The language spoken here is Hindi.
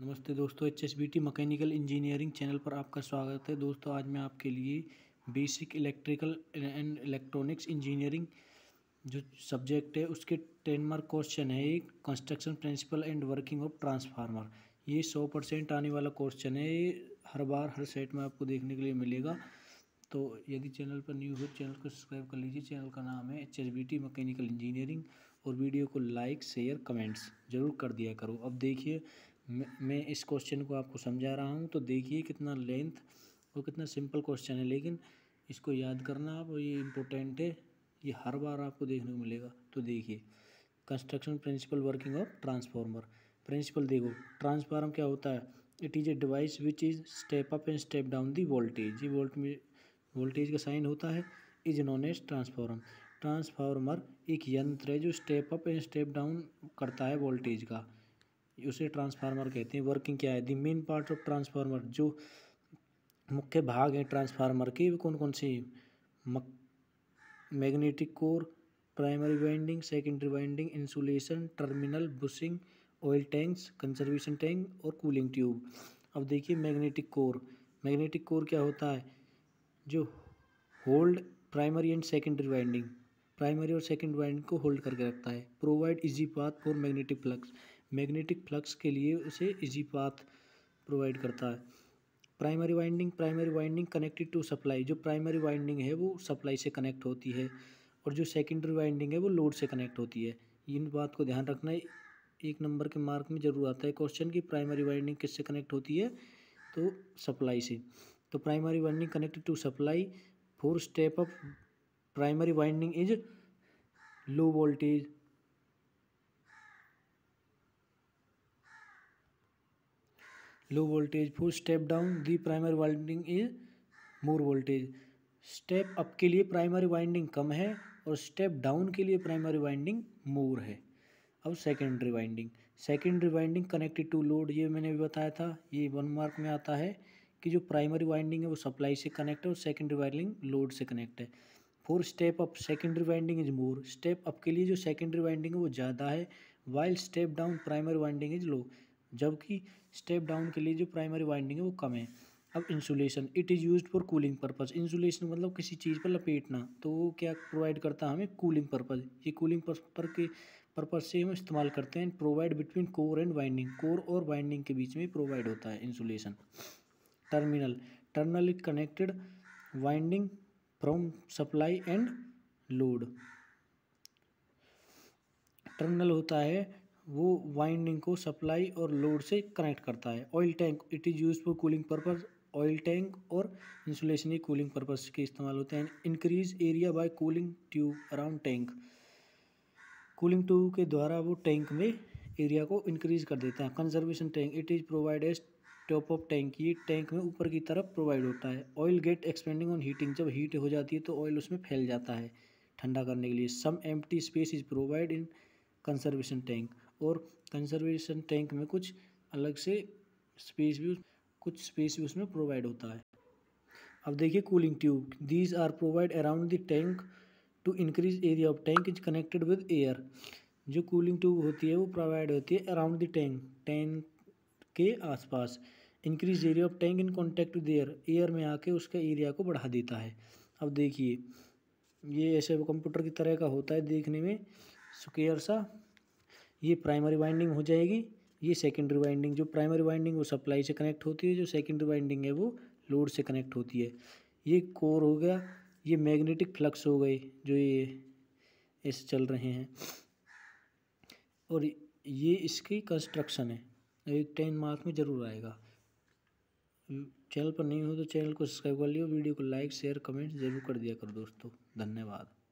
नमस्ते दोस्तों H S B T mechanical engineering channel पर आपका स्वागत है दोस्तों आज मैं आपके लिए basic electrical and electronics engineering जो सब्जेक्ट है उसके टेन मार्क क्वेश्चन है एक construction principle and working of transformer ये सौ परसेंट आने वाला क्वेश्चन है ये हर बार हर सेट में आपको देखने के लिए मिलेगा तो यदि चैनल पर न्यू हो चैनल को सब्सक्राइब कर लीजिए चैनल का नाम है H S B T mechanical engineering और वीडियो को लाइक शेयर कमेंट्स जरूर कर दिया करो अब देखिए मैं इस क्वेश्चन को आपको समझा रहा हूँ तो देखिए कितना लेंथ और कितना सिंपल क्वेश्चन है लेकिन इसको याद करना आप और ये इम्पोर्टेंट है ये हर बार आपको देखने को मिलेगा तो देखिए construction principle working of transformer principle देखो ट्रांसफार्मर क्या होता है it is a device which is step up and step down the voltage ये वोल्ट वोल्टेज का साइन होता है is known as transformer transformer एक यंत्र है जो step up and step down करता है वोल्टेज का उसे ट्रांसफार्मर कहते हैं वर्किंग क्या है the main part of transformer जो मुख्य भाग हैं ट्रांसफार्मर के कौन कौन से magnetic core primary winding secondary winding insulation terminal bushing oil tanks conservation tank और कूलिंग ट्यूब अब देखिए मैग्नेटिक कोर मैग्नेटिक कोर क्या होता है जो hold primary and secondary winding primary और सेकेंडरी वाइंडिंग को होल्ड करके रखता है provide easy path for magnetic flux magnetic flux के लिए उसे इजी पाथ प्रोवाइड करता है primary winding primary winding connected to supply जो प्राइमरी वाइंडिंग है वो सप्लाई से कनेक्ट होती है और जो सेकेंडरी वाइंडिंग है वो लोड से कनेक्ट होती है इन बात को ध्यान रखना एक नंबर के मार्क में ज़रूर आता है क्वेश्चन की प्राइमरी वाइंडिंग किससे कनेक्ट होती है तो सप्लाई से तो primary winding connected to supply for step up primary winding is low voltage low voltage for step down the primary winding is more voltage step up के लिए प्राइमरी वाइंडिंग कम है और स्टेप डाउन के लिए प्राइमरी वाइंडिंग मोर है अब secondary winding secondary winding connected to load ये मैंने भी बताया था ये वन मार्क में आता है कि जो प्राइमरी वाइंडिंग है वो सप्लाई से कनेक्ट है और सेकेंडरी वाइंडिंग लोड से कनेक्ट है for step up secondary winding is more step up के लिए जो सेकेंडरी वाइंडिंग है वो ज़्यादा है while step down primary winding is low जबकि स्टेप डाउन के लिए जो प्राइमरी वाइंडिंग है वो कम है अब insulation it is use for cooling purpose insulation मतलब किसी चीज़ पर लपेटना तो वो क्या प्रोवाइड करता है हमें कूलिंग पर्पज़ ये कूलिंग पर के पर्पज़ से हम इस्तेमाल करते हैं provide between core and winding core और वाइंडिंग के बीच में प्रोवाइड होता है insulation terminal terminal connected winding from supply and load terminal होता है वो वाइंडिंग को सप्लाई और लोड से कनेक्ट करता है oil tank it is use for cooling purpose oil tank और इंसुलेशन ही कूलिंग पर्पज़ के इस्तेमाल होते हैं increase area by cooling tube around tank cooling tube के द्वारा वो टैंक में एरिया को इंक्रीज कर देता है conservation tank it is provide as top of tank ये टैंक में ऊपर की तरफ प्रोवाइड होता है oil get expanding on heating जब हीट हो जाती है तो ऑयल उसमें फैल जाता है ठंडा करने के लिए some empty space is provide in conservation tank और कंजर्वेशन टैंक में कुछ अलग से स्पेस भी कुछ स्पेस भी उसमें प्रोवाइड होता है अब देखिए cooling tube these are provide around the tank to increase area of tank is connected with air जो कूलिंग ट्यूब होती है वो प्रोवाइड होती है अराउंड द टैंक टैंक के आसपास increase area of tank in contact with air air में आके उसका एरिया को बढ़ा देता है अब देखिए ये ऐसे कंप्यूटर की तरह का होता है देखने में स्क्वेयर सा ये प्राइमरी वाइंडिंग हो जाएगी ये सेकेंडरी वाइंडिंग जो प्राइमरी वाइंडिंग वो सप्लाई से कनेक्ट होती है जो सेकेंडरी वाइंडिंग है वो लोड से कनेक्ट होती है ये कोर हो गया ये मैग्नेटिक फ्लक्स हो गए जो ये ऐसे चल रहे हैं और ये इसकी कंस्ट्रक्शन है ये टेन मार्क में ज़रूर आएगा चैनल पर नहीं हो तो चैनल को सब्सक्राइब कर लियो वीडियो को लाइक शेयर कमेंट जरूर कर दिया करो दोस्तों धन्यवाद